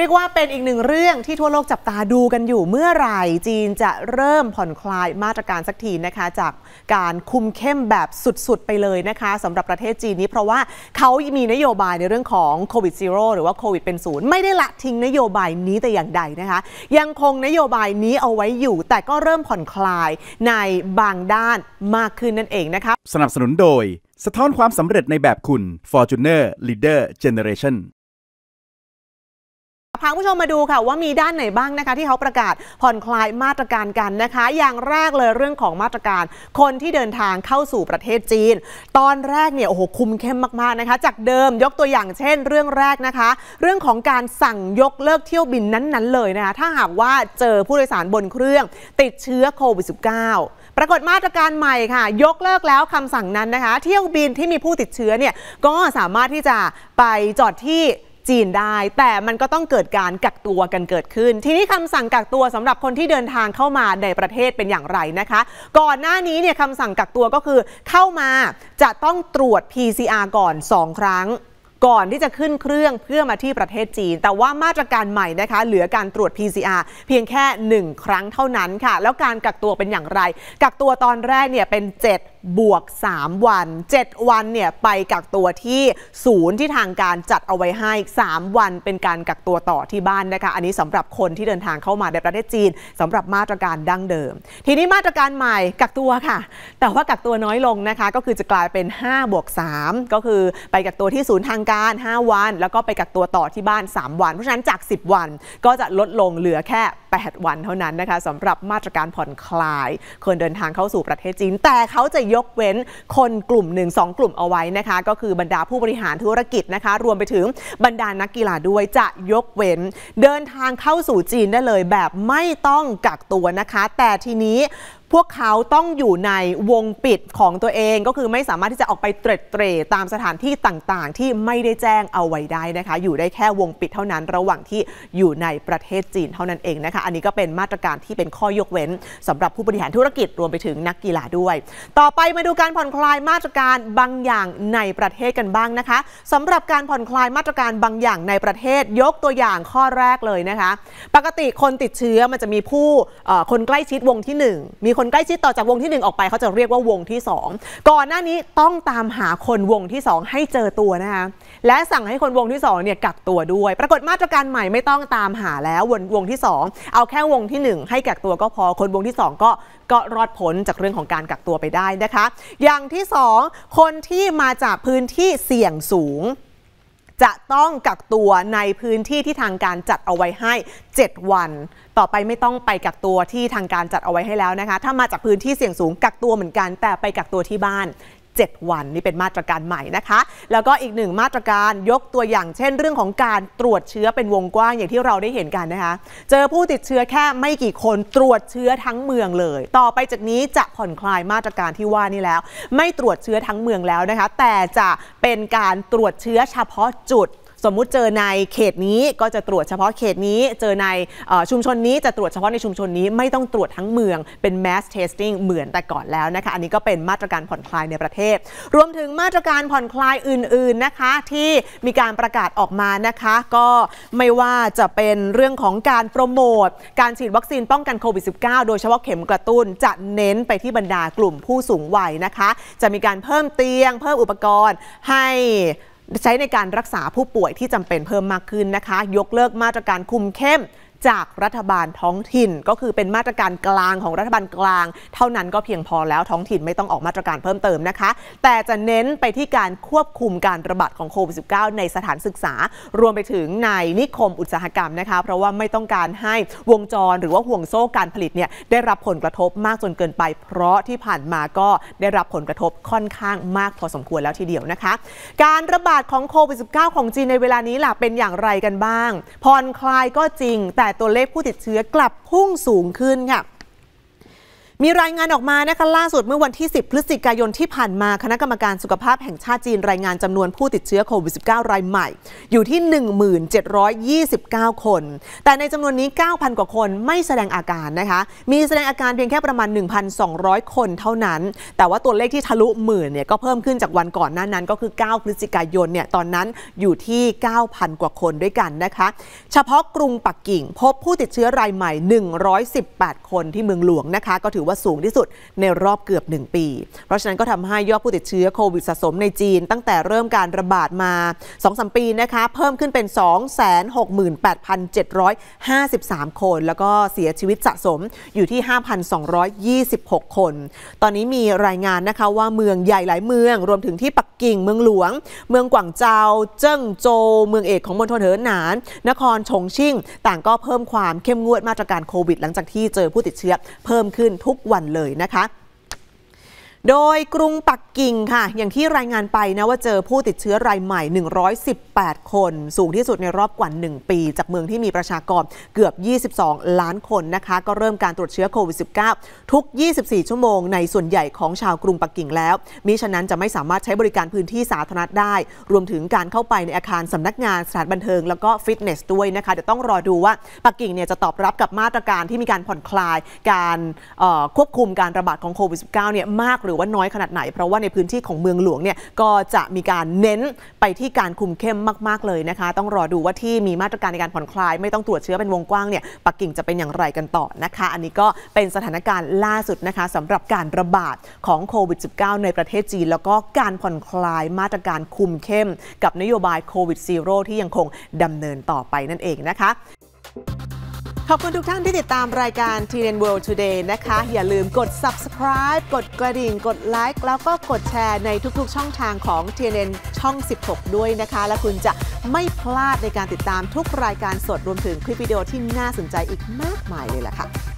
เรียกว่าเป็นอีกหนึ่งเรื่องที่ทั่วโลกจับตาดูกันอยู่เมื่อไหร่จีนจะเริ่มผ่อนคลายมาตรการสักทีนะคะจากการคุมเข้มแบบสุด ๆ ไปเลยนะคะสำหรับประเทศจีนนี้ เพราะว่าเขามีนโยบายในเรื่องของโควิดซีโร่หรือว่าโควิดเป็นศูนย์ไม่ได้ละทิ้งนโยบายนี้แต่อย่างใดนะคะ ยังคงนโยบายนี้เอาไว้อยู่ แต่ก็เริ่มผ่อนคลายในบางด้านมากขึ้นนั่นเองนะคะสนับสนุนโดยสะท้อนความสำเร็จในแบบคุณ Fortuner Leader Generation พาผู้ชมมาดูค่ะว่ามีด้านไหนบ้างนะคะ ที่เขาประกาศผ่อนคลายมาตรการกันนะคะ อย่างแรกเลยเรื่องของมาตรการ คนที่เดินทางเข้าสู่ประเทศจีน ตอนแรกเนี่ยโอ้โหคุมเข้มมากๆนะคะ จากเดิมยกตัวอย่างเช่น เรื่องแรกนะคะ เรื่องของการสั่งยกเลิกเที่ยวบินนั้นๆเลยนะคะ ถ้าหากว่าเจอผู้โดยสารบนเครื่องติดเชื้อโควิด -19 ปรากฏมาตรการใหม่ค่ะ ยกเลิกแล้วคำสั่งนั้นนะคะเที่ยวบินที่มีผู้ติดเชื้อเนี่ยก็สามารถที่จะไปจอดที่จีนได้ แต่มันก็ต้องเกิดการกักตัวกันเกิดขึ้น ทีนี้คำสั่งกักตัวสำหรับคนที่เดินทางเข้ามาในประเทศเป็นอย่างไรนะคะ ก่อนหน้านี้เนี่ยคำสั่งกักตัวก็คือเข้ามาจะต้องตรวจ PCR ก่อน 2 ครั้ง ก่อนที่จะขึ้นเครื่องเพื่อมาที่ประเทศจีน แต่ว่ามาตรการใหม่นะคะเหลือการตรวจ PCR เพียงแค่ 1 ครั้งเท่านั้นค่ะ แล้วการกักตัวเป็นอย่างไรกักตัวตอนแรกเนี่ยเป็น 7บวก 3 วัน 7 วันเนี่ยไปกักตัวที่ศูนย์ที่ทางการจัดเอาไว้ให้3วัน เป็นการกักตัวต่อที่บ้านนะคะอันนี้สำหรับคนที่เดินทางเข้ามาในประเทศจีน สำหรับมาตรการดั้งเดิม ทีนี้มาตรการใหม่กักตัวค่ะ แต่ว่ากักตัวน้อยลงนะคะก็คือจะกลายเป็น5บวก3ก็คือไปกักตัวที่ศูนย์ทางการ 5 วัน แล้วก็ไปกักตัวต่อที่บ้าน 3 วัน เพราะฉะนั้นจาก 10 วันก็จะลดลงเหลือแค่ 8 วันเท่านั้นนะคะสำหรับมาตรการผ่อนคลายคนเดินทางเข้าสู่ประเทศจีน แต่เขาจะยกเว้น คนกลุ่มหนึ่งสองกลุ่มเอาไว้นะคะ ก็คือบรรดาผู้บริหารธุรกิจนะคะ รวมไปถึงบรรดานักกีฬาด้วยจะยกเว้น เดินทางเข้าสู่จีนได้เลยแบบไม่ต้องกักตัวนะคะ แต่ทีนี้พวกเขาต้องอยู่ในวงปิดของตัวเองก็คือไม่สามารถที่จะออกไปเตร็ดเตร่ตามสถานที่ต่างๆ ที่ไม่ได้แจ้งเอาไว้ได้นะคะ อยู่ได้แค่วงปิดเท่านั้นระหว่างที่อยู่ในประเทศจีนเท่านั้นเองนะคะอันนี้ก็เป็นมาตรการที่เป็นข้อยกเว้น สำหรับผู้บริหารธุรกิจรวมไปถึงนักกีฬาด้วย ต่อไปมาดูการผ่อนคลายมาตรการบางอย่างในประเทศกันบ้างนะคะ สำหรับการผ่อนคลายมาตรการบางอย่างในประเทศยกตัวอย่างข้อแรกเลยนะคะ ปกติคนติดเชื้อมันจะมีผู้คนใกล้ชิดวงที่1มีคนใกล้ชิดต่อจากวงที่ 1 ออกไปเขาจะเรียกว่าวงที่ 2 ก่อนหน้านี้ต้องตามหาคนวงที่2ให้เจอตัวนะคะและสั่งให้คนวงที่2เนี่ยกักตัวด้วย ปรากฏมาตรการใหม่ไม่ต้องตามหาแล้ววงวงที่ 2 เอาแค่วงที่ 1 ให้กักตัวก็พอคนวงที่ 2 ก็ก็รอดผลจากเรื่องของการกักตัวไปได้นะคะ อย่างที่ 2 คนที่มาจากพื้นที่เสี่ยงสูงจะต้องกักตัวในพื้นที่ที่ทางการจัดเอาไว้ให้ 7 วัน ต่อไปไม่ต้องไปกักตัวที่ทางการจัดเอาไว้ให้แล้วนะคะ ถ้ามาจากพื้นที่เสี่ยงสูงกักตัวเหมือนกันแต่ไปกักตัวที่บ้าน7วันนี่เป็นมาตรการใหม่นะคะ แล้วก็อีกหนึ่งมาตรการยกตัวอย่าง เช่น เรื่องของการตรวจเชื้อเป็นวงกว้างอย่างที่เราได้เห็นกันนะคะ เจอผู้ติดเชื้อแค่ไม่กี่คนตรวจเชื้อทั้งเมืองเลย ต่อไปจากนี้จะผ่อนคลายมาตรการที่ว่านี่แล้ว ไม่ตรวจเชื้อทั้งเมืองแล้วนะคะ แต่จะเป็นการตรวจเชื้อเฉพาะจุดสมมุติเจอในเขตนี้ก็จะตรวจเฉพาะเขตนี้ เจอในชุมชนนี้จะตรวจเฉพาะในชุมชนนี้ไม่ต้องตรวจทั้งเมืองเป็น mass testing เหมือนแต่ก่อนแล้วนะคะ อันนี้ก็เป็นมาตรการผ่อนคลายในประเทศ รวมถึงมาตรการผ่อนคลายอื่น ๆนะคะ ที่มีการประกาศออกมานะคะ ก็ไม่ว่าจะเป็นเรื่องของการโปรโมทการฉีดวัคซีนป้องกันโควิด -19 โดยเฉพาะเข็มกระตุ้นจะเน้นไปที่บรรดากลุ่มผู้สูงวัยนะคะ จะมีการเพิ่มเตียงเพิ่มอุปกรณ์ให้ใช้ในการรักษาผู้ป่วยที่จำเป็นเพิ่มมากขึ้นนะคะ ยกเลิกมาตรการคุมเข้มจากรัฐบาลท้องถิ่นก็คือเป็นมาตรการกลางของรัฐบาลกลาง เท่านั้นก็เพียงพอแล้วท้องถิ่นไม่ต้องออกมาตรการเพิ่มเติมนะคะ แต่จะเน้นไปที่การควบคุมการระบาดของโควิด -19 ในสถานศึกษา รวมไปถึงในนิคมอุตสาหกรรมนะคะเพราะว่าไม่ต้องการให้วงจรหรือว่าห่วงโซ่การผลิตเนี่ยได้รับผลกระทบมากจนเกินไป เพราะที่ผ่านมาก็ได้รับผลกระทบค่อนข้างมากพอสมควรแล้วทีเดียวนะคะการระบาดของโควิด -19 ของจีนในเวลานี้ล่ะเป็นอย่างไรกันบ้างผ่อนคลายก็จริงแต่แต่ตัวเลขผู้ติดเชื้อกลับพุ่งสูงขึ้นค่ะมีรายงานออกมานะคะล่าสุดเมื่อวันที่ 10 พฤศจิกายนที่ผ่านมาคณะกรรมการสุขภาพแห่งชาติจีนรายงานจำนวนผู้ติดเชื้อโควิด -19 รายใหม่ อยู่ที่ 1729 คน แต่ในจำนวนนี้ 9,000 กว่าคนไม่แสดงอาการนะคะมีแสดงอาการเพียงแค่ประมาณ 1,200 คนเท่านั้น แต่ว่าตัวเลขที่ทะลุหมื่นเนี่ยก็เพิ่มขึ้นจากวันก่อน หน้านั้นก็คือ 9 พฤศจิกายนเนี่ยตอนนั้นอยู่ที่ 9,000 กว่าคนด้วยกันนะคะ เฉพาะกรุงปักกิ่ง พบผู้ติดเชื้อรายใหม่ 118 คนที่เมืองหลวงนะคะก็ถือว่าสูงที่สุดในรอบเกือบ 1 ปี เพราะฉะนั้นก็ทำให้ยอดผู้ติดเชื้อโควิดสะสมในจีน ตั้งแต่เริ่มการระบาดมา2สปีนะคะเพิ่มขึ้นเป็น 268,753 คน แล้วก็เสียชีวิตสะสมอยู่ที่ 5,226 คน ตอนนี้มีรายงานนะคะว่าเมืองใหญ่หลายเมือง รวมถึงที่ปักกิ่งเมืองหลวง เมืองกวางเจาเจิ้งโจวเมืองเอกของมณฑลเหอหนาน นครชงชิ่ง ต่างก็เพิ่มความเข้มงวดมาตรการโควิด หลังจากที่เจอผู้ติดเชื้อเพิ่มขึ้นทุกกวันเลยนะคะโดยกรุงปักกิ่งค่ะอย่างที่รายงานไปนะว่าเจอผู้ติดเชื้อรายใหม่ 118 คน สูงที่สุดในรอบกว่า 1 ปี จากเมืองที่มีประชากรเกือบ 22 ล้านคนนะคะก็เริ่มการตรวจเชื้อโควิด -19 ทุก 24 ชั่วโมงในส่วนใหญ่ของชาวกรุงปักกิ่งแล้วมิฉะนั้นจะไม่สามารถใช้บริการพื้นที่สาธารณะได้ รวมถึงการเข้าไปในอาคารสำนักงานสถานบันเทิง แล้วก็ฟิตเนสด้วยนะคะเดี๋ยวต้องรอดูว่าปักกิ่งเนี่ยจะตอบรับกับมาตรการที่มีการผ่อนคลายการควบคุมการระบาดของโควิด -19 เนี่ยมากหรือว่าน้อยขนาดไหนเพราะว่าในพื้นที่ของเมืองหลวงเนี่ยก็จะมีการเน้นไปที่การคุมเข้มมากๆเลยนะคะ ต้องรอดูว่าที่มีมาตรการในการผ่อนคลายไม่ต้องตรวจเชื้อเป็นวงกว้างเนี่ยปักกิ่งจะเป็นอย่างไรกันต่อนะคะ อันนี้ก็เป็นสถานการณ์ล่าสุดนะคะสำหรับการระบาดของโควิด -19 ในประเทศจีนแล้วก็การผ่อนคลายมาตรการคุมเข้ม กับนโยบายโควิดซีโร่ที่ยังคงดำเนินต่อไปนั่นเองนะคะขอบคุณทุกท่านที่ติดตามรายการ t เ n World Today นะคะ อย่าลืมกด subscribe กดกระดิ่ง กดไลค์แล้วก็กดแชร์ในทุกๆช่องทางของ t n n ช่อง 16 ด้วยนะคะ และคุณจะไม่พลาดในการติดตามทุกรายการสดรวมถึงคลิปวิดีโอที่น่าสนใจอีกมากมายเลยล่ะค่ะ